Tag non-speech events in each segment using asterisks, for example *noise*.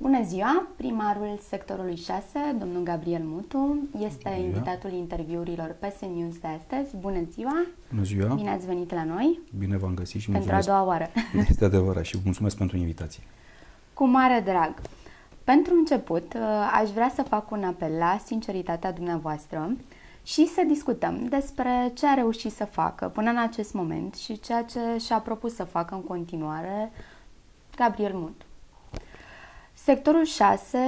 Bună ziua! Primarul sectorului 6, domnul Gabriel Mutu, este Bună invitatul interviurilor PS News de astăzi. Bună ziua! Bună ziua! Bine ați venit la noi! Bine v-am găsit și Pentru a doua oară. *laughs* Este adevărat și mulțumesc pentru invitație. Cu mare drag! Pentru început, uh, aș vrea să fac un apel la sinceritatea dumneavoastră și să discutăm despre ce a reușit să facă până în acest moment și ceea ce și-a propus să facă în continuare Gabriel Mutu. Sectorul 6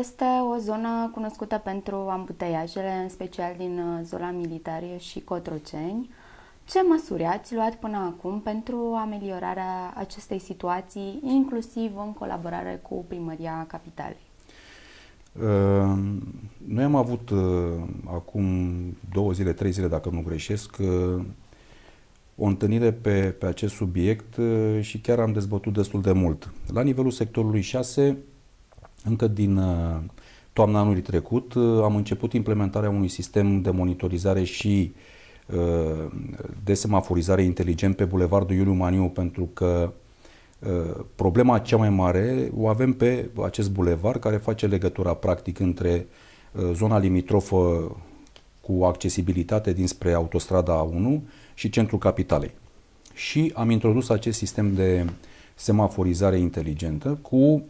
este o zonă cunoscută pentru ambuteiajele, în special din uh, zona militarie și Cotroceni. Ce măsuri ați luat până acum pentru ameliorarea acestei situații, inclusiv în colaborare cu Primăria Capitalei? Uh, noi am avut uh, acum două zile, trei zile, dacă nu greșesc, o întâlnire pe, pe acest subiect și chiar am dezbătut destul de mult. La nivelul sectorului 6, încă din uh, toamna anului trecut uh, am început implementarea unui sistem de monitorizare și uh, de semaforizare inteligent pe Bulevardul Iuliu Maniu pentru că problema cea mai mare o avem pe acest bulevard care face legătura practic între zona limitrofă cu accesibilitate dinspre autostrada A1 și centrul capitalei. Și am introdus acest sistem de semaforizare inteligentă cu uh,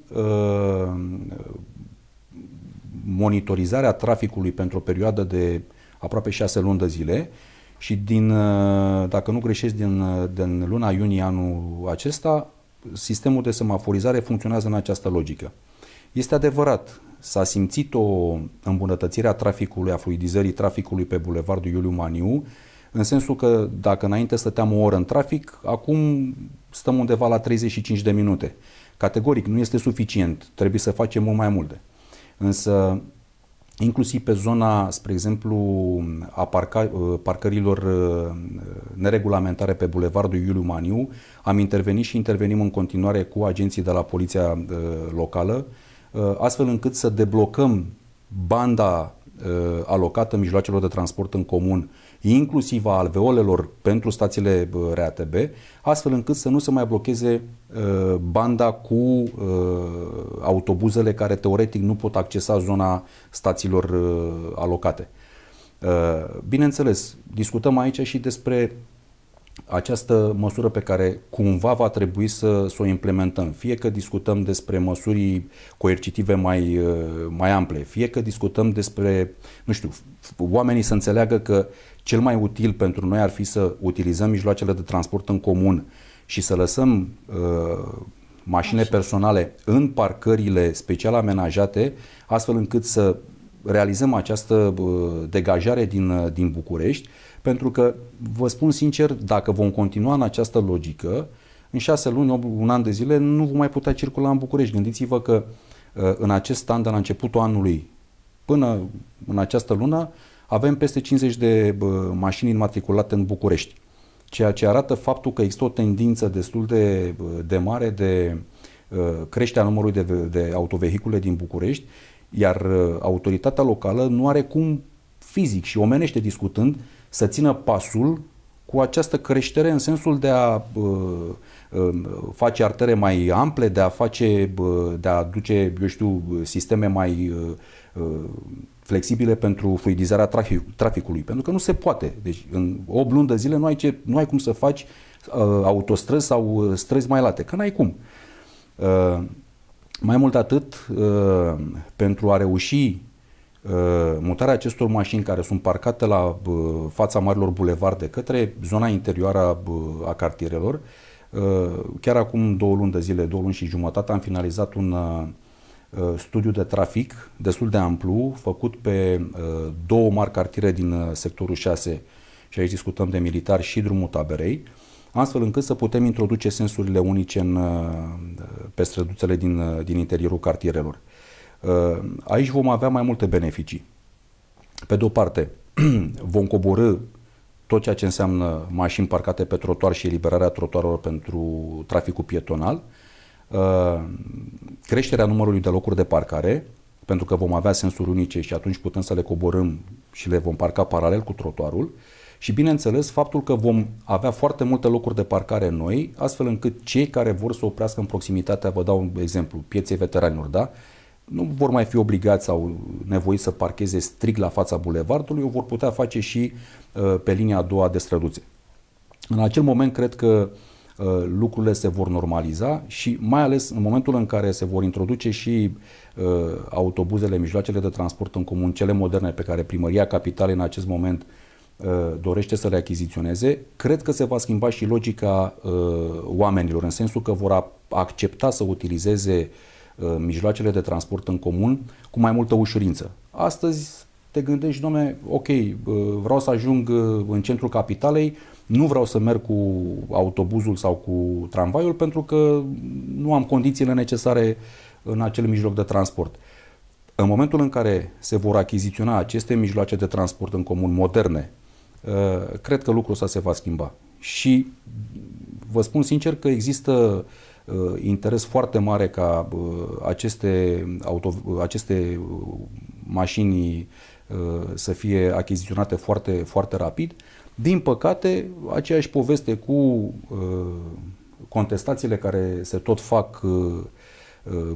monitorizarea traficului pentru o perioadă de aproape șase luni de zile și din, uh, dacă nu greșesc, din, uh, din luna iunie anul acesta, sistemul de semaforizare funcționează în această logică. Este adevărat, s-a simțit o îmbunătățire a traficului, a fluidizării traficului pe bulevardul Iuliu Maniu, în sensul că dacă înainte stăteam o oră în trafic, acum stăm undeva la 35 de minute. Categoric, nu este suficient, trebuie să facem mult mai multe. Însă, inclusiv pe zona, spre exemplu, a parca, uh, parcărilor uh, neregulamentare pe bulevardul Iuliu Maniu, am intervenit și intervenim în continuare cu agenții de la poliția uh, locală, astfel încât să deblocăm banda alocată mijloacelor de transport în comun inclusiv a alveolelor pentru stațiile RATB, astfel încât să nu se mai blocheze ă, banda cu ă, autobuzele care teoretic nu pot accesa zona stațiilor ă, alocate. Bineînțeles, discutăm aici și despre această măsură pe care cumva va trebui să, să o implementăm, fie că discutăm despre măsuri coercitive mai, uh, mai ample, fie că discutăm despre, nu știu, oamenii să înțeleagă că cel mai util pentru noi ar fi să utilizăm mijloacele de transport în comun și să lăsăm uh, mașini personale în parcările special amenajate, astfel încât să realizăm această degajare din, din București, pentru că, vă spun sincer, dacă vom continua în această logică, în șase luni, un an de zile, nu vom mai putea circula în București. Gândiți-vă că ă, în acest an, de la începutul anului până în această lună, avem peste 50 de mașini înmatriculate în București, ceea ce arată faptul că există o tendință destul de, de mare de ă, creșterea numărului de, de autovehicule din București iar uh, autoritatea locală nu are cum fizic și omenește discutând să țină pasul cu această creștere în sensul de a uh, um, face artere mai ample, de a face, uh, de a duce eu știu, sisteme mai flexibile pentru fluidizarea traficului, pentru că nu se poate. Deci în 8 luni de zile nu ai, ce, nu ai cum să faci autostrăzi sau străzi mai late, că n-ai cum. Mai mult atât, uh, pentru a reuși uh, mutarea acestor mașini care sunt parcate la uh, fața marilor bulevarde către zona interioară a cartierelor, chiar acum două luni de zile, două luni și jumătate, am finalizat un studiu de trafic destul de amplu, făcut pe două mari cartiere din sectorul 6 și aici discutăm de militar și drumul taberei, uh, astfel încât să putem introduce sensurile unice în, uh, pe străduțele din, uh, din interiorul cartierelor. Uh, aici vom avea mai multe beneficii. Pe de o parte, *clears throat* vom coborâ tot ceea ce înseamnă mașini parcate pe trotuar și eliberarea trotuarelor pentru traficul pietonal, creșterea numărului de locuri de parcare, pentru că vom avea sensuri unice și atunci putem să le coborâm și le vom parca paralel cu trotuarul, și, bineînțeles, faptul că vom avea foarte multe locuri de parcare noi, astfel încât cei care vor să oprească în proximitatea, vă dau un exemplu, pieței veteranilor, da? nu vor mai fi obligați sau nevoiți să parcheze strict la fața bulevardului, o vor putea face și uh, pe linia a doua de străduțe. În acel moment cred că uh, lucrurile se vor normaliza și mai ales în momentul în care se vor introduce și uh, autobuzele, mijloacele de transport în comun, cele moderne pe care primăria capitalei în acest moment uh, Uh, dorește să le achiziționeze, cred că se va schimba și logica uh, oamenilor, în sensul că vor accepta să utilizeze uh, mijloacele de transport în comun cu mai multă ușurință. Astăzi te gândești, domne, ok, vreau să ajung în centrul capitalei, nu vreau să merg cu autobuzul sau cu tramvaiul pentru că nu am condițiile necesare în acel mijloc de transport. În momentul în care se vor achiziționa aceste mijloace de transport în comun moderne, Eh, cred că lucrul ăsta se va schimba. Și vă spun sincer că există eh, interes foarte mare ca eh, aceste, auto, aceste mașini să fie achiziționate foarte, foarte rapid. Din păcate, aceeași poveste cu contestațiile care se tot fac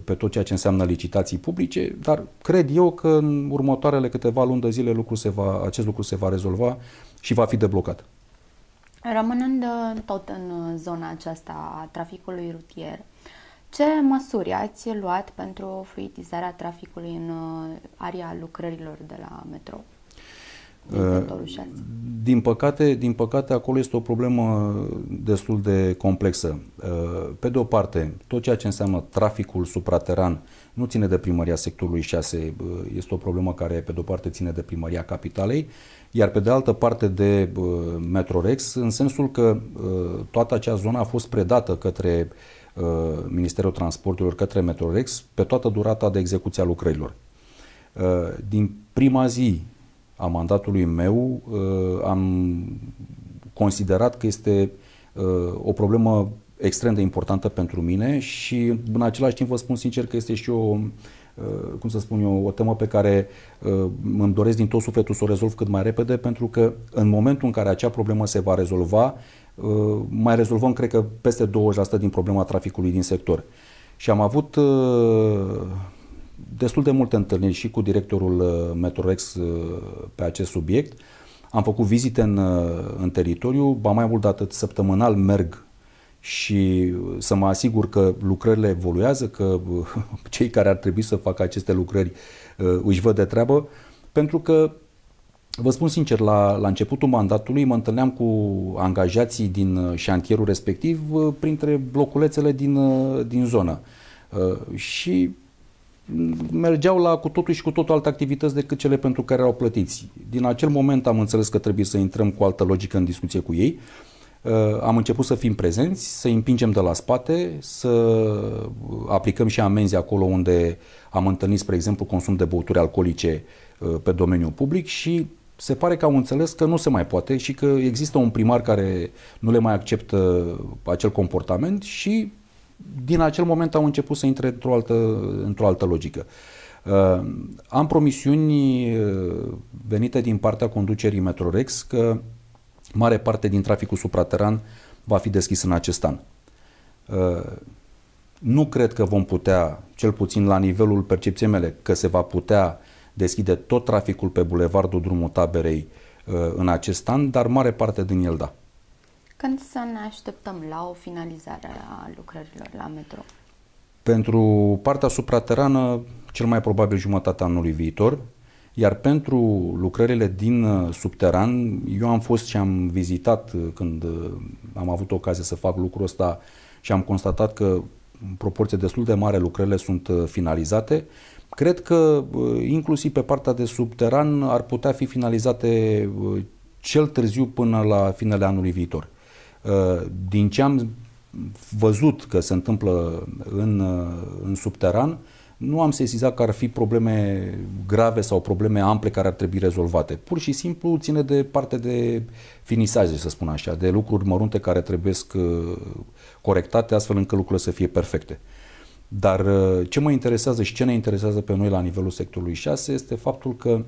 pe tot ceea ce înseamnă licitații publice, dar cred eu că în următoarele câteva luni de zile lucru se va, acest lucru se va rezolva și va fi deblocat. Rămânând uh, tot în uh, zona aceasta a traficului rutier, ce măsuri ați luat pentru fluidizarea traficului în uh, area lucrărilor de la metro? Din, păcate, din păcate, acolo este o problemă destul de complexă. Pe de o parte, tot ceea ce înseamnă traficul suprateran nu ține de primăria sectorului 6, este o problemă care, pe de o parte, ține de primăria capitalei iar pe de altă parte de uh, Metrorex, în sensul că uh, toată acea zonă a fost predată către uh, Ministerul Transporturilor, către Metrorex, pe toată durata de execuție a lucrărilor. Uh, din prima zi a mandatului meu uh, am considerat că este uh, o problemă extrem de importantă pentru mine și în același timp vă spun sincer că este și o Uh, cum să spun eu, o temă pe care uh, îmi doresc din tot sufletul să o rezolv cât mai repede, pentru că în momentul în care acea problemă se va rezolva, uh, mai rezolvăm, cred că, peste 20% din problema traficului din sector. Și am avut destul de multe întâlniri și cu directorul Metrorex pe acest subiect. Am făcut vizite în, în teritoriu, ba mai mult de atât, săptămânal merg și uh, să mă asigur că lucrările evoluează, că uh, *laughs* cei care ar trebui să facă aceste lucrări uh, își văd de treabă, pentru că, vă spun sincer, la, la începutul mandatului mă întâlneam cu angajații din șantierul respectiv printre bloculețele din, din zonă și mergeau la cu totul și cu totul alte activități decât cele pentru care au plătiți. Din acel moment am înțeles că trebuie să intrăm cu altă logică în discuție cu ei, Uh, am început să fim prezenți, să îi împingem de la spate, să uh, aplicăm și amenzi acolo unde am întâlnit, spre exemplu, consum de băuturi alcoolice uh, pe domeniul public și se pare că au înțeles că nu se mai poate și că există un primar care nu le mai acceptă acel comportament și din acel moment au început să intre într-o altă, într-o altă logică. Am promisiuni venite din partea conducerii Metrorex că Mare parte din traficul suprateran va fi deschis în acest an. Uh, nu cred că vom putea, cel puțin la nivelul percepției mele, că se va putea deschide tot traficul pe bulevardul Drumul Taberei uh, în acest an, dar mare parte din el da. Când să ne așteptăm la o finalizare a lucrărilor la metro? Pentru partea supraterană, cel mai probabil jumătatea anului viitor, iar pentru lucrările din uh, subteran, eu am fost și am vizitat uh, când uh, am avut ocazia să fac lucrul ăsta și am constatat că în proporție destul de mare lucrările sunt finalizate. Cred că inclusiv pe partea de subteran ar putea fi finalizate cel târziu până la finele anului viitor. Din ce am văzut că se întâmplă în, în subteran, nu am sesizat că ar fi probleme grave sau probleme ample care ar trebui rezolvate. Pur și simplu ține de parte de finisaje, să spun așa, de lucruri mărunte care trebuie uh, corectate astfel încât lucrurile să fie perfecte. Dar uh, ce mă interesează și ce ne interesează pe noi la nivelul sectorului 6 este faptul că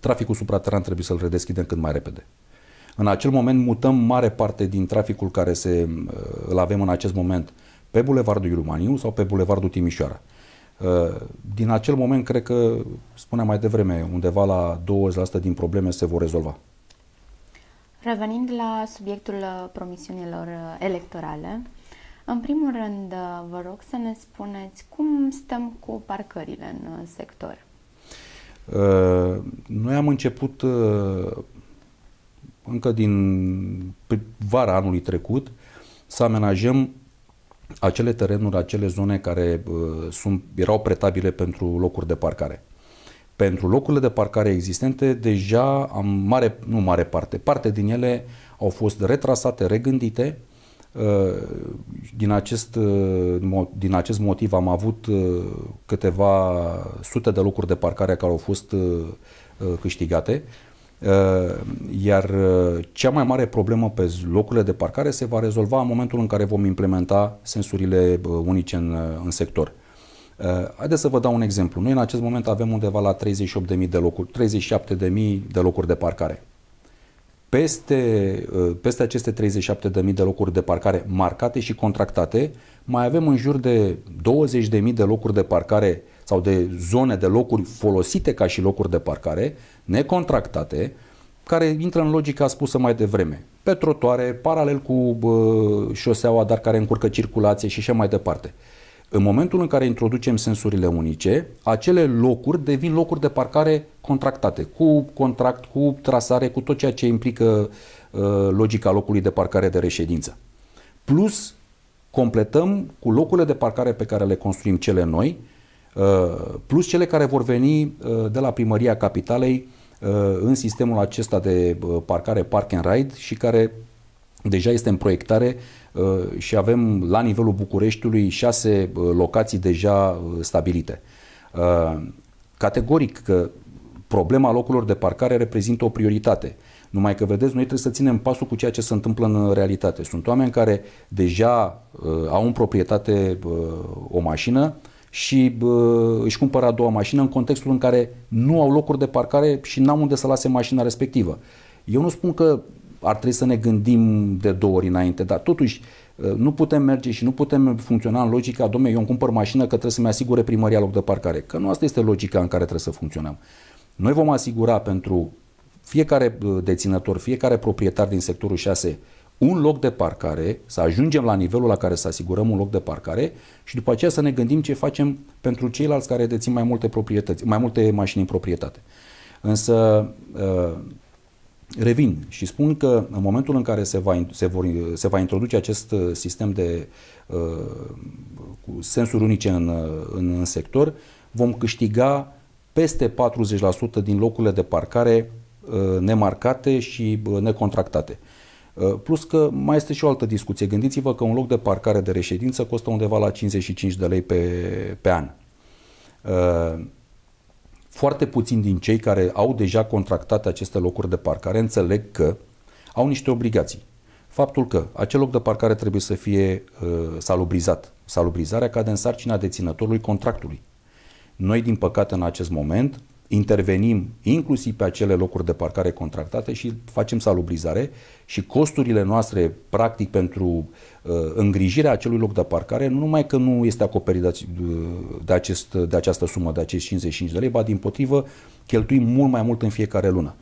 traficul suprateran trebuie să-l redeschidem cât mai repede. În acel moment mutăm mare parte din traficul care se, uh, îl avem în acest moment pe Bulevardul Iurumaniu sau pe Bulevardul Timișoara. Uh, din acel moment, cred că, spuneam mai devreme, undeva la 20% din probleme se vor rezolva. Revenind la subiectul uh, promisiunilor uh, electorale, în primul rând, vă rog să ne spuneți cum stăm cu parcările în sector. Noi am început încă din vara anului trecut să amenajăm acele terenuri, acele zone care uh, sunt, erau pretabile pentru locuri de parcare. Pentru locurile de parcare existente, deja am mare, nu mare parte, parte din ele au fost retrasate, regândite. Uh, din acest, uh, din acest motiv am avut uh, câteva sute de locuri de parcare care au fost uh, uh, câștigate iar uh, cea mai mare problemă pe locurile de parcare se va rezolva în momentul în care vom implementa sensurile uh, unice în, uh, în sector. Haideți să vă dau un exemplu. Noi în acest moment avem undeva la 38.000 de locuri, 37.000 de locuri de parcare. Peste, peste aceste 37.000 de locuri de parcare marcate și contractate, mai avem în jur de 20.000 de locuri de parcare sau de zone de locuri folosite ca și locuri de parcare, necontractate, care intră în logica spusă mai devreme. Pe trotoare, paralel cu bă, șoseaua, dar care încurcă circulație și așa mai departe. În momentul în care introducem sensurile unice, acele locuri devin locuri de parcare contractate, cu contract, cu trasare, cu tot ceea ce implică uh, logica locului de parcare de reședință. Plus, completăm cu locurile de parcare pe care le construim cele noi, Uh, plus cele care vor veni uh, de la primăria capitalei uh, în sistemul acesta de parcare Park and Ride și care deja este în proiectare și avem la nivelul Bucureștiului șase locații deja stabilite. Categoric că problema locurilor de parcare reprezintă o prioritate. Numai că, vedeți, noi trebuie să ținem pasul cu ceea ce se întâmplă în realitate. Sunt oameni care deja uh, au în proprietate uh, o mașină, uh, și uh, își cumpără a doua mașină în contextul în care nu au locuri de parcare și n-au unde să lase mașina respectivă. Eu nu spun că ar trebui să ne gândim de două ori înainte, dar totuși ă, nu putem merge și nu putem funcționa în logica, domne, eu îmi cumpăr mașină că trebuie să-mi asigure primăria loc de parcare. Că nu asta este logica în care trebuie să funcționăm. Noi vom asigura pentru fiecare deținător, fiecare proprietar din sectorul 6 un loc de parcare, să ajungem la nivelul la care să asigurăm un loc de parcare și după aceea să ne gândim ce facem pentru ceilalți care dețin mai multe proprietăți, mai multe mașini în proprietate. Însă uh, revin și spun că în momentul în care se va, se vor, se va introduce acest uh, sistem de uh, cu sensuri unice în, în, în sector, vom câștiga peste 40% din locurile de parcare nemarcate și necontractate. Uh, plus că mai este și o altă discuție. Gândiți-vă că un loc de parcare de reședință costă undeva la 55 de lei pe, pe an. Uh, foarte puțin din cei care au deja contractat aceste locuri de parcare înțeleg că au niște obligații. Faptul că acel loc de parcare trebuie să fie uh, salubrizat. Salubrizarea cade în sarcina deținătorului contractului. Noi, din păcate, în acest moment, intervenim inclusiv pe acele locuri de parcare contractate și facem salubrizare și costurile noastre, practic, pentru uh, îngrijirea acelui loc de parcare, nu numai că nu este acoperit de, de, acest, de această sumă, de acești 55 de lei, ba din potrivă, cheltuim mult mai mult în fiecare lună.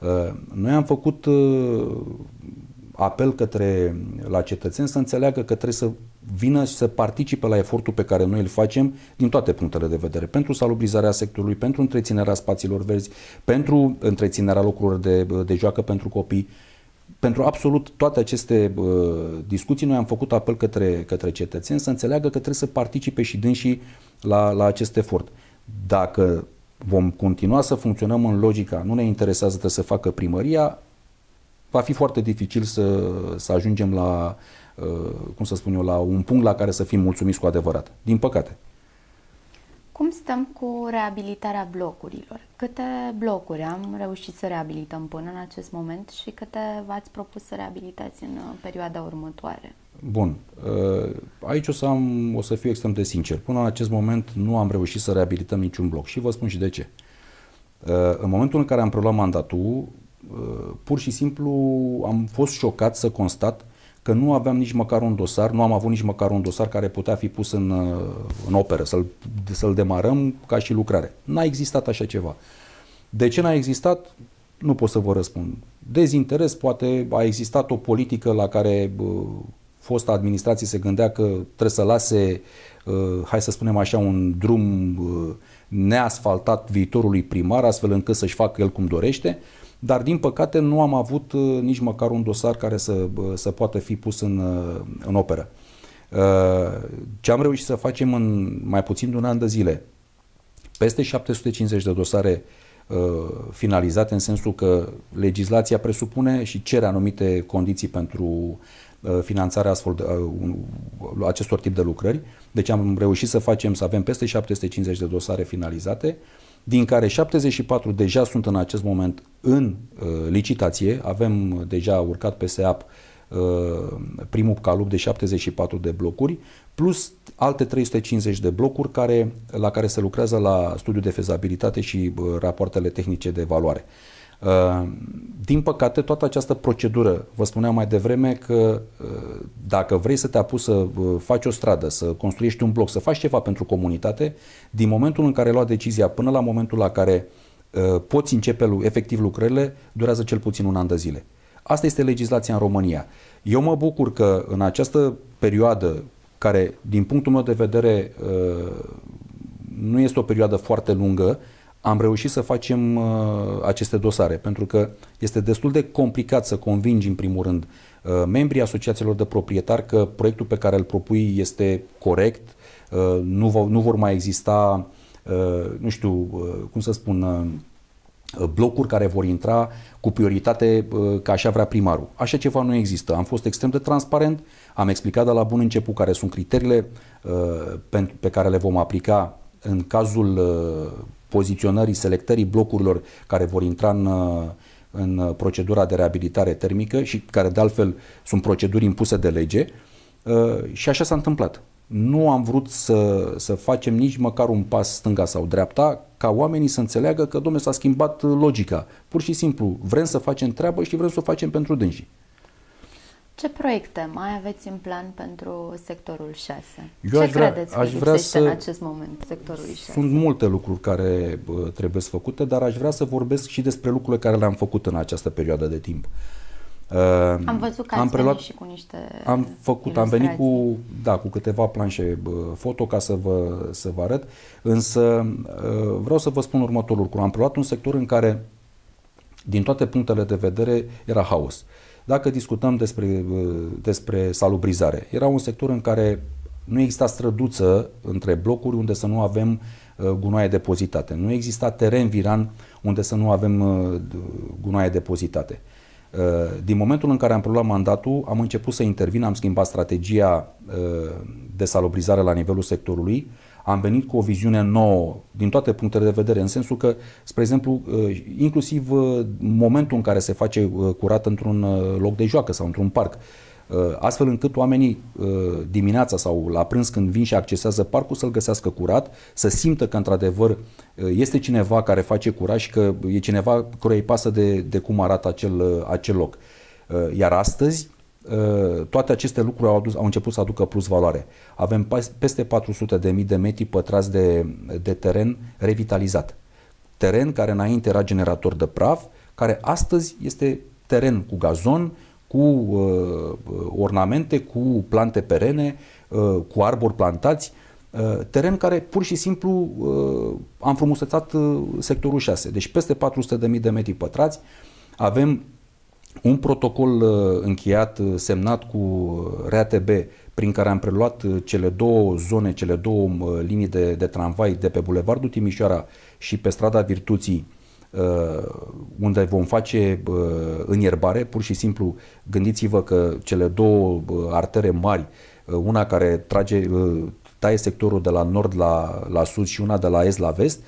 Uh, noi am făcut uh, apel către la cetățeni să înțeleagă că trebuie să vină și să participe la efortul pe care noi îl facem din toate punctele de vedere, pentru salubrizarea sectorului, pentru întreținerea spațiilor verzi, pentru întreținerea locurilor de, de joacă pentru copii. Pentru absolut toate aceste uh, discuții noi am făcut apel către, către cetățeni să înțeleagă că trebuie să participe și dânsii la, la acest efort. Dacă vom continua să funcționăm în logica nu ne interesează să facă primăria, va fi foarte dificil să, să ajungem la, Uh, cum să spun eu, la un punct la care să fim mulțumiți cu adevărat. Din păcate. Cum stăm cu reabilitarea blocurilor? Câte blocuri am reușit să reabilităm până în acest moment și câte v-ați propus să reabilitați în uh, perioada următoare? Bun. Uh, aici o să, am, o să fiu extrem de sincer. Până în acest moment nu am reușit să reabilităm niciun bloc și vă spun și de ce. În momentul în care am preluat mandatul, pur și simplu am fost șocat să constat că nu aveam nici măcar un dosar, nu am avut nici măcar un dosar care putea fi pus în, uh, în operă, să-l, să-l demarăm ca și lucrare. N-a existat așa ceva. De ce n-a existat? Nu pot să vă răspund. Dezinteres, poate a existat o politică la care uh, fosta administrație se gândea că trebuie să lase, uh, hai să spunem așa, un drum uh, neasfaltat viitorului primar, astfel încât să-și facă el cum dorește. Uh, dar din păcate nu am avut uh, nici măcar un dosar care să, uh, să poată fi pus în, uh, în operă. Ce am reușit să facem în mai puțin de un an de zile, peste 750 de dosare finalizate în sensul că legislația presupune și cere anumite condiții pentru finanțarea astfel de, acestor tip de lucrări. Deci am reușit să facem, să avem peste 750 de dosare finalizate, din care 74 deja sunt în acest moment în uh, licitație. Avem uh, deja urcat pe SEAP uh, primul calup de 74 de blocuri, plus alte 350 de blocuri care, la care se lucrează la studiul de fezabilitate și uh, rapoartele tehnice de evaluare. Uh, Uh, din păcate, toată această procedură, vă spuneam mai devreme că uh, dacă vrei să te apuci să uh, faci o stradă, să construiești un bloc, să faci ceva pentru comunitate, din momentul în care lua decizia până la momentul la care poți începe efectiv lucrările, durează cel puțin un an de zile. Asta este legislația în România. Eu mă bucur că în această perioadă, care din punctul meu de vedere nu este o perioadă foarte lungă, am reușit să facem uh, aceste dosare, pentru că este destul de complicat să convingi, în primul rând, uh, membrii asociațiilor de proprietari că proiectul pe care îl propui este corect, uh, nu, vo- nu vor mai exista, uh, nu știu, uh, cum să spun, uh, blocuri care vor intra cu prioritate uh, ca așa vrea primarul. Așa ceva nu există. Am fost extrem de transparent, am explicat de la bun început care sunt criteriile uh, pe care le vom aplica în cazul uh, poziționării, selectării blocurilor care vor intra în, uh, în procedura de reabilitare termică și care de altfel sunt proceduri impuse de lege uh, și așa s-a întâmplat. Nu am vrut să, să facem nici măcar un pas stânga sau dreapta ca oamenii să înțeleagă că, domne, s-a schimbat logica. Pur și simplu, vrem să facem treabă și vrem să o facem pentru dânsii. Ce proiecte mai aveți în plan pentru sectorul 6? Eu Ce aș vrea, credeți că aș vrea să, în acest moment sectorului 6? Sunt multe lucruri care uh, trebuie să făcute, dar aș vrea să vorbesc și despre lucrurile care le-am făcut în această perioadă de timp. Uh, am văzut că am preluat, și cu niște Am făcut, am venit cu, da, cu câteva planșe uh, foto ca să vă, să vă arăt, însă uh, vreau să vă spun următorul lucru. Am preluat un sector în care, din toate punctele de vedere, era haos. Uh, dacă discutăm despre, uh, despre salubrizare, era un sector în care nu exista străduță între blocuri unde să nu avem uh, gunoaie depozitate. Nu exista teren viran unde să nu avem uh, gunoaie depozitate. Din momentul în care am preluat mandatul, am început să intervin, am schimbat strategia de salubrizare la nivelul sectorului, am venit cu o viziune nouă din toate punctele de vedere, în sensul că, spre exemplu, eh, inclusiv eh, momentul în care se face eh, curat într-un loc de joacă sau într-un parc, astfel încât oamenii dimineața sau la prânz când vin și accesează parcul să-l găsească curat, să simtă că într-adevăr este cineva care face curat și că e cineva care îi pasă de, de cum arată acel, acel loc. Iar astăzi, Eh, toate aceste lucruri au, adus, au început să aducă plus valoare. Avem peste 400 de mii de metri pătrați de, de teren revitalizat. Teren care înainte era generator de praf, care astăzi este teren cu gazon, cu uh, ornamente, cu plante perene, uh, cu arbori plantați, uh, teren care pur și simplu uh, a uh, sectorul 6. Deci peste 400.000 de metri pătrați, avem un protocol uh, încheiat, uh, semnat cu uh, RATB, prin care am preluat cele două zone, cele două linii de, de tramvai de pe Bulevardul Timișoara și pe strada Virtuții, unde vom face înierbare, pur și simplu gândiți-vă că cele două artere mari, una care trage, taie sectorul de la nord la, la sud și una de la est la vest,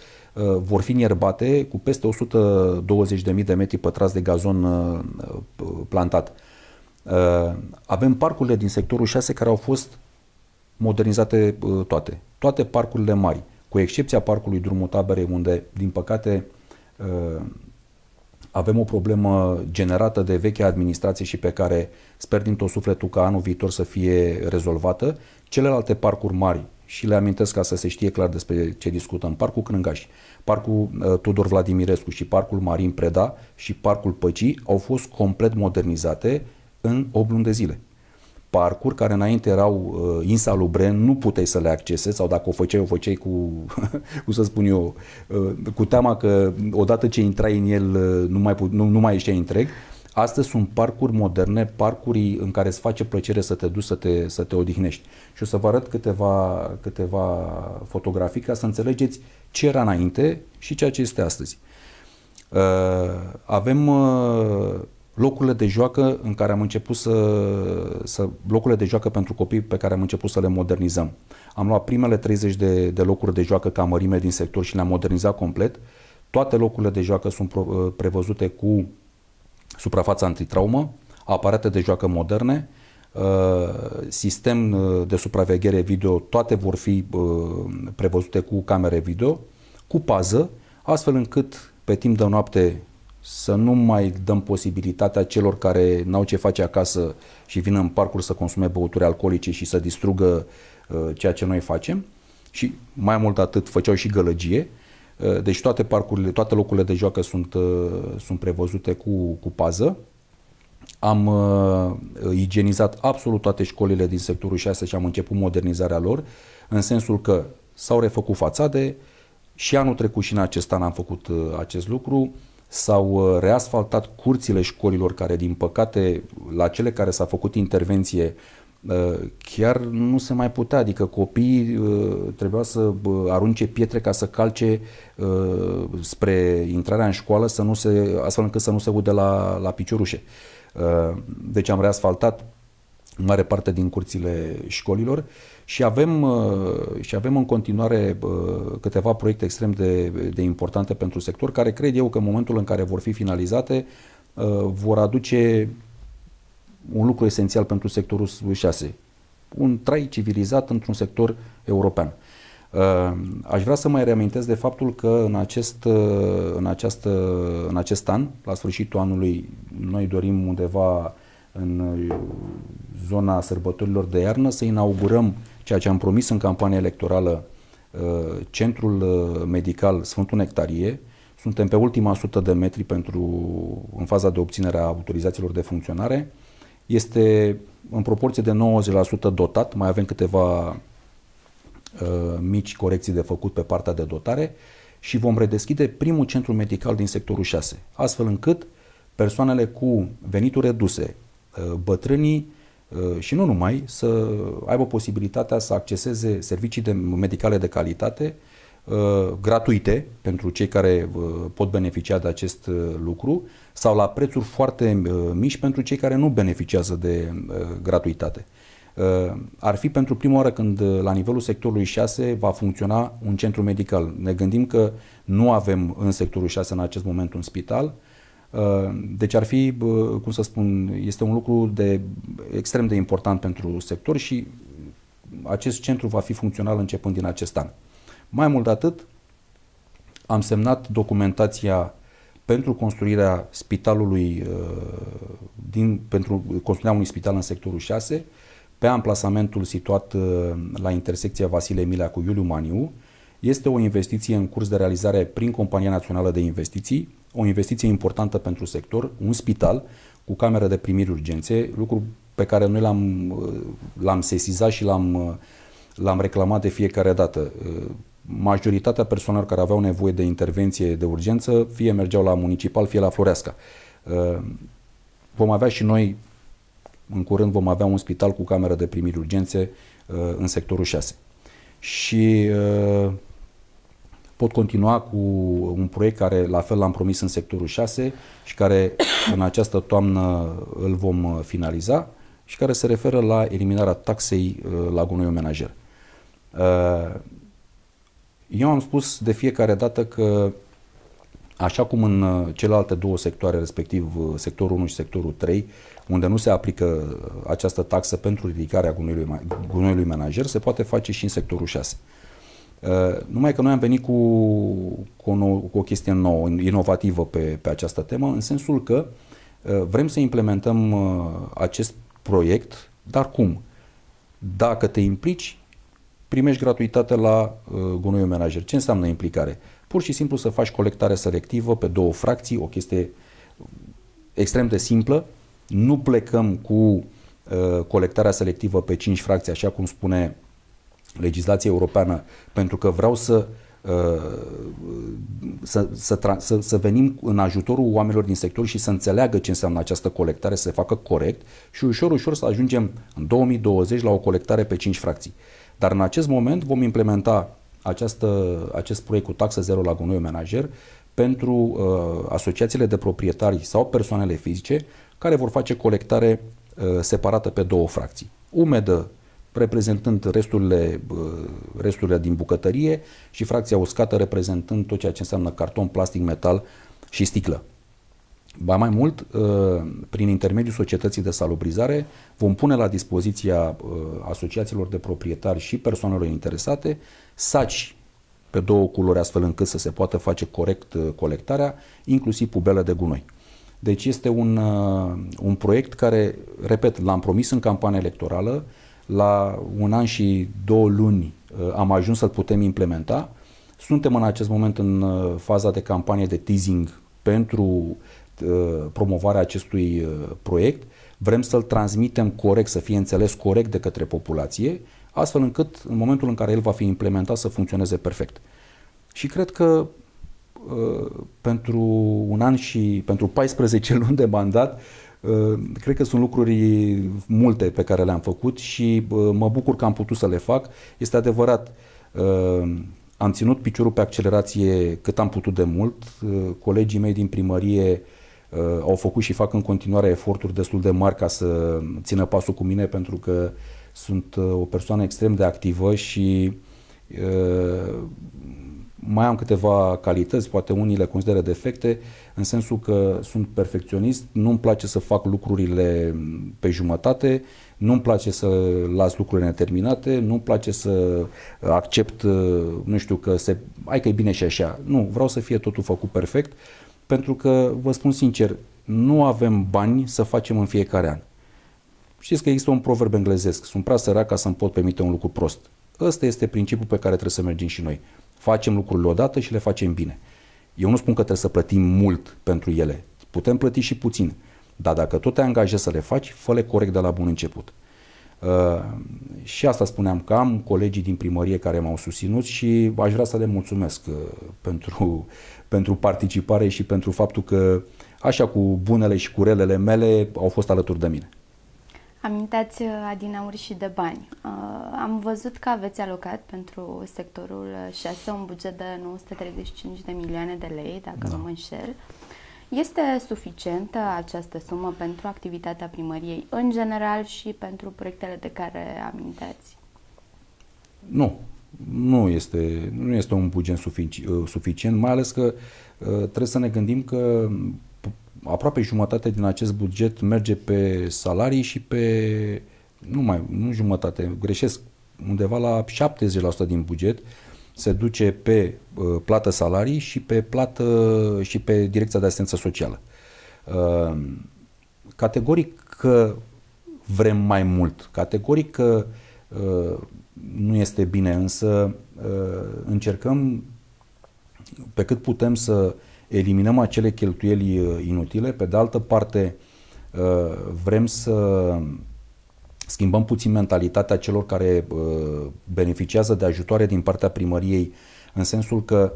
vor fi înierbate cu peste 120.000 de metri pătrați de gazon plantat. Uh, avem parcurile din sectorul 6 care au fost modernizate uh, toate. Toate parcurile mari, cu excepția parcului Drumul Taberei, unde, din păcate, uh, avem o problemă generată de vechea administrație și pe care sper din tot sufletul ca anul viitor să fie rezolvată. Celelalte parcuri mari și le amintesc ca să se știe clar despre ce discutăm. Parcul Crângași, Parcul uh, Tudor Vladimirescu și Parcul Marin Preda și Parcul Păcii au fost complet modernizate în 8 luni de zile. Parcuri care înainte erau uh, insalubre, nu puteai să le accesezi sau dacă o făceai, o făceai cu, *laughs* cum să spun eu, uh, cu teama că odată ce intrai în el uh, nu mai, nu, nu mai ieșeai întreg. Astăzi sunt parcuri moderne, parcuri în care îți face plăcere să te duci să te, să te odihnești. Și o să vă arăt câteva, câteva fotografii ca să înțelegeți ce era înainte și ceea ce este astăzi. Uh, avem uh, locurile de joacă în care am început să, să locurile de joacă pentru copii pe care am început să le modernizăm. Am luat primele 30 de, de locuri de joacă ca mărime din sector și le-am modernizat complet. Toate locurile de joacă sunt uh, prevăzute cu suprafața antitraumă, aparate de joacă moderne, uh, sistem uh, de supraveghere video, toate vor fi uh, prevăzute cu camere video, cu pază, astfel încât pe timp de noapte să nu mai dăm posibilitatea celor care n-au ce face acasă și vin în parcuri să consume băuturi alcoolice și să distrugă ceea ce noi facem. Și mai mult atât, făceau și gălăgie. Eh, deci toate parcurile, toate locurile de joacă sunt, eh, sunt prevăzute cu, cu pază. Am uh, igienizat absolut toate școlile din sectorul 6 și am început modernizarea lor, în sensul că s-au refăcut fațade și anul trecut și în acest an am făcut uh, acest lucru, s-au reasfaltat curțile școlilor care, din păcate, la cele care s-a făcut intervenție, uh, Ă, chiar nu se mai putea, adică copiii ă, trebuia să arunce pietre ca să calce ă, spre intrarea în școală să nu se, astfel încât să nu se ude la, la piciorușe. Deci am reasfaltat mare parte din curțile școlilor și avem, și avem în continuare câteva proiecte extrem de, de importante pentru sector, care cred eu că în momentul în care vor fi finalizate vor aduce un lucru esențial pentru sectorul 6. Un trai civilizat într-un sector european. Uh, aș vrea să mai reamintesc de faptul că în acest, uh, în, acest în acest an, la sfârșitul anului, noi dorim undeva în uh, zona sărbătorilor de iarnă să inaugurăm ceea ce am promis în campania electorală Centrul Medical Sfântul Nectarie. Suntem pe ultima sută de metri pentru, în faza de obținere a autorizațiilor de funcționare. Este în proporție de 90% dotat, mai avem câteva uh, mici corecții de făcut pe partea de dotare și vom redeschide primul centru medical din sectorul 6, astfel încât persoanele cu venituri reduse, uh, bătrânii uh, și nu numai, să aibă posibilitatea să acceseze servicii de medicale de calitate uh, Uh, gratuite pentru cei care uh, pot beneficia de acest uh, lucru sau la prețuri foarte mici pentru cei care nu beneficiază de gratuitate. Ar fi pentru prima oară când la nivelul sectorului 6 va funcționa un centru medical. Ne gândim că nu avem în sectorul 6 în acest moment un spital, deci ar fi, cum să spun, este un lucru de extrem de important pentru sector și acest centru va fi funcțional începând din acest an. Mai mult de atât, am semnat documentația pentru construirea spitalului, uh, din, pentru construirea unui spital în sectorul 6, pe amplasamentul situat uh, la intersecția Vasile Milea cu Iuliu Maniu. Este o investiție în curs de realizare prin Compania Națională de Investiții, o investiție importantă pentru sector, un spital cu cameră de primiri urgențe, lucru pe care noi l-am, uh, l-am sesizat și l-am, l-am reclamat de fiecare dată majoritatea persoanelor care aveau nevoie de intervenție de urgență fie mergeau la municipal, fie la Floreasca. Uh, vom avea și noi, în curând vom avea un spital cu cameră de primiri urgențe uh, în sectorul 6. Și uh, pot continua cu un proiect care la fel l-am promis în sectorul 6 și care *coughs* în această toamnă îl vom finaliza și care se referă la eliminarea taxei la gunoiul menajer. Eu am spus de fiecare dată că Așa cum în uh, celelalte două sectoare, respectiv uh, sectorul 1 și sectorul 3, unde nu se aplică uh, această taxă pentru ridicarea gunoiului, gunoiului menajer, se poate face și în sectorul 6. Numai că noi am venit cu, cu, o, nou, cu o chestie nouă, inovativă pe, pe această temă, în sensul că vrem să implementăm acest proiect, dar cum? Dacă te implici primești gratuitate la uh, gunoiul menajer. Ce înseamnă implicare? Pur și simplu să faci colectare selectivă pe două fracții, o chestie extrem de simplă. Nu plecăm cu uh, colectarea selectivă pe cinci fracții, așa cum spune legislația europeană, pentru că vreau să uh, să, să, să, să venim în ajutorul oamenilor din sector și să înțeleagă ce înseamnă această colectare, să se facă corect și ușor, ușor să ajungem în 2020 la o colectare pe 5 fracții. Dar în acest moment vom implementa această, acest proiect cu taxă zero la gunoiul menajer pentru uh, asociațiile de proprietari sau persoanele fizice care vor face colectare uh, separată pe două fracții. Umedă reprezentând resturile, uh, resturile din bucătărie și fracția uscată reprezentând tot ceea ce înseamnă carton, plastic, metal și sticlă. Ba mai mult, uh, prin intermediul societății de salubrizare, vom pune la dispoziția uh, asociațiilor de proprietari și persoanelor interesate saci pe două culori, astfel încât să se poată face corect uh, colectarea, inclusiv pubele de gunoi. Deci este un, un proiect care, repet, l-am promis în campania electorală, la un an și două luni am ajuns să-l putem implementa. Suntem în acest moment în faza de campanie de teasing pentru uh, Uh, promovarea acestui uh, proiect, vrem să-l transmitem corect, să fie înțeles corect de către populație, astfel încât în momentul în care el va fi implementat să funcționeze perfect. Și cred că uh, pentru un an și pentru 14 luni de mandat, cred că sunt lucruri multe pe care le-am făcut și mă bucur că am putut să le fac. Este adevărat, am ținut piciorul pe accelerație cât am putut de mult. Colegii mei din primărie Uh, au făcut și fac în continuare eforturi destul de mari ca să țină pasul cu mine pentru că sunt uh, o persoană extrem de activă și uh, mai am câteva calități, poate unii le consideră defecte, în sensul că sunt perfecționist, nu-mi place să fac lucrurile pe jumătate, nu-mi place să las lucrurile neterminate, nu-mi place să accept, nu știu, că se, ai că e bine și așa. Nu, vreau să fie totul făcut perfect pentru că, vă spun sincer, nu avem bani să facem în fiecare an. Știți că există un proverb englezesc, sunt prea sărac ca să-mi pot permite un lucru prost. Ăsta este principiul pe care trebuie să mergem și noi. Facem lucrurile odată și le facem bine. Eu nu spun că trebuie să plătim mult pentru ele. Putem plăti și puțin. Dar dacă tot te angajezi să le faci, fă-le corect de la bun început. Uh, și asta spuneam că am colegii din primărie care m-au susținut și aș vrea să le mulțumesc uh, pentru pentru participare și pentru faptul că, așa cu bunele și cu relele mele, au fost alături de mine. Amintați uh, adinauri și de bani. Uh, am văzut că aveți alocat pentru sectorul 6 uh, un buget de 935 de milioane de lei, dacă da. nu mă înșel. Este suficientă această sumă pentru activitatea primăriei în general și pentru proiectele de care amintați? Nu, nu este, nu este un buget sufici, uh, suficient, mai ales că uh, trebuie să ne gândim că aproape jumătate din acest buget merge pe salarii și pe, nu mai, nu jumătate, greșesc, undeva la 70% din buget se duce pe uh, plată salarii și pe plată și pe direcția de asistență socială. Categoric că vrem mai mult, categoric că uh, Uh, nu este bine, însă uh, încercăm pe cât putem să eliminăm acele cheltuieli uh, inutile, pe de altă parte vrem să schimbăm puțin mentalitatea celor care beneficiază de ajutoare din partea primăriei, în sensul că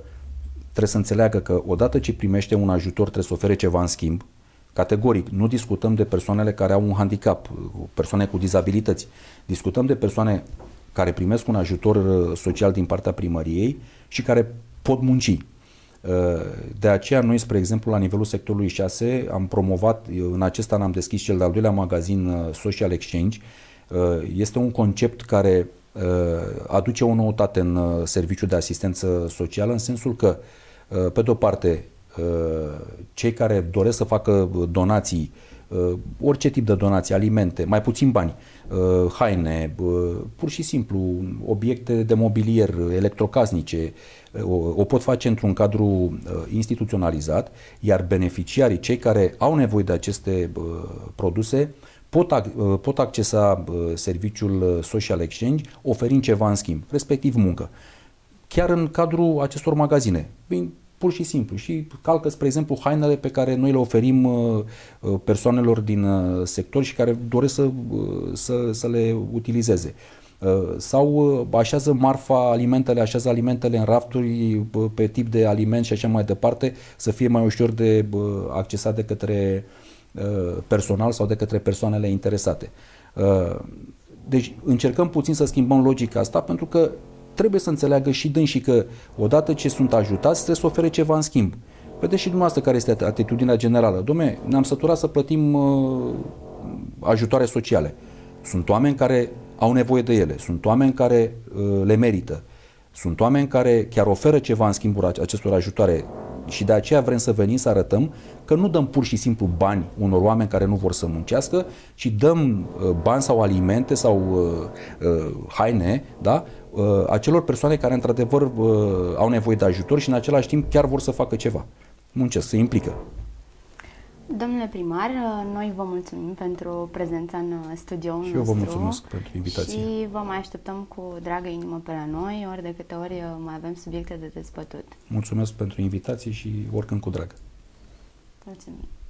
trebuie să înțeleagă că odată ce primește un ajutor trebuie să ofere ceva în schimb, Categoric, nu discutăm de persoanele care au un handicap, persoane cu dizabilități, Discutăm de persoane care primesc un ajutor uh, social din partea primăriei și care pot munci. Uh, de aceea noi, spre exemplu, la nivelul sectorului 6 am promovat, în acest an am deschis cel de-al doilea magazin uh, Social Exchange. Este un concept care aduce o noutate în serviciul de asistență socială în sensul că, pe de-o parte, cei care doresc să facă donații uh, Uh, orice tip de donații, alimente, mai puțin bani, uh, haine, uh, pur și simplu obiecte de mobilier, electrocasnice, o, o pot face într-un cadru instituționalizat, iar beneficiarii, cei care au nevoie de aceste produse, pot, pot accesa serviciul Social Exchange oferind ceva în schimb, respectiv muncă. Chiar în cadrul acestor magazine pur și simplu. Și calcă, spre exemplu, hainele pe care noi le oferim uh, uh, persoanelor din uh, sector și care doresc să, să, să le utilizeze. Sau așează marfa alimentele, așează alimentele în rafturi pe tip de aliment și așa mai departe, să fie mai ușor de accesat de către personal sau de către persoanele interesate. Deci încercăm puțin să schimbăm logica asta pentru că trebuie să înțeleagă și dânsii că odată ce sunt ajutați, trebuie să ofere ceva în schimb. Vedeți și dumneavoastră care este atitudinea generală. Domne, ne-am săturat să plătim uh, ajutoare sociale. Sunt oameni care au nevoie de ele, sunt oameni care uh, le merită, sunt oameni care chiar oferă ceva în schimbul acestor ajutoare și de aceea vrem să venim să arătăm că nu dăm pur și simplu bani unor oameni care nu vor să muncească, ci dăm uh, bani sau alimente sau uh, uh, haine da? Uh, acelor persoane care într-adevăr uh, au nevoie de ajutor și în același timp chiar vor să facă ceva. Muncesc, se implică. Domnule primar, uh, noi vă mulțumim pentru prezența în studioul nostru. Și eu vă mulțumesc pentru invitație. Și vă mai așteptăm cu dragă inimă pe la noi, ori de câte ori mai avem subiecte de dezbătut. Mulțumesc pentru invitație și oricând cu drag. Mulțumim.